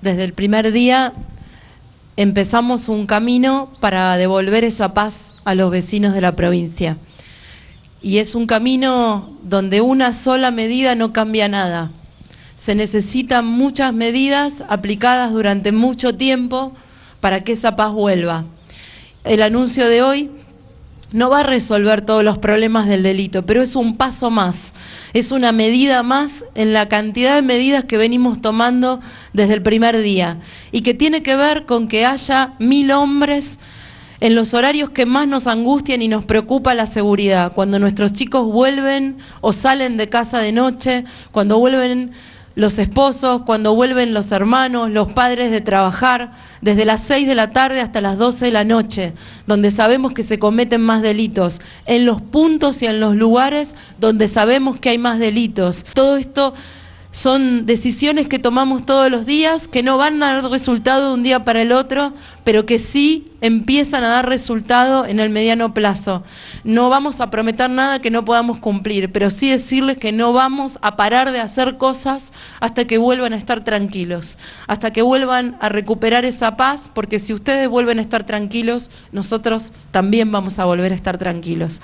desde el primer día empezamos un camino para devolver esa paz a los vecinos de la provincia. Y es un camino donde una sola medida no cambia nada. Se necesitan muchas medidas aplicadas durante mucho tiempo para que esa paz vuelva. El anuncio de hoy no va a resolver todos los problemas del delito, pero es un paso más, es una medida más en la cantidad de medidas que venimos tomando desde el primer día y que tiene que ver con que haya mil hombres en los horarios que más nos angustian y nos preocupa la seguridad, cuando nuestros chicos vuelven o salen de casa de noche, cuando vuelven los esposos, cuando vuelven los hermanos, los padres de trabajar, desde las 6 de la tarde hasta las 12 de la noche, donde sabemos que se cometen más delitos, en los puntos y en los lugares donde sabemos que hay más delitos. Todo esto son decisiones que tomamos todos los días, que no van a dar resultado de un día para el otro, pero que sí empiezan a dar resultado en el mediano plazo. No vamos a prometer nada que no podamos cumplir, pero sí decirles que no vamos a parar de hacer cosas hasta que vuelvan a estar tranquilos, hasta que vuelvan a recuperar esa paz, porque si ustedes vuelven a estar tranquilos, nosotros también vamos a volver a estar tranquilos.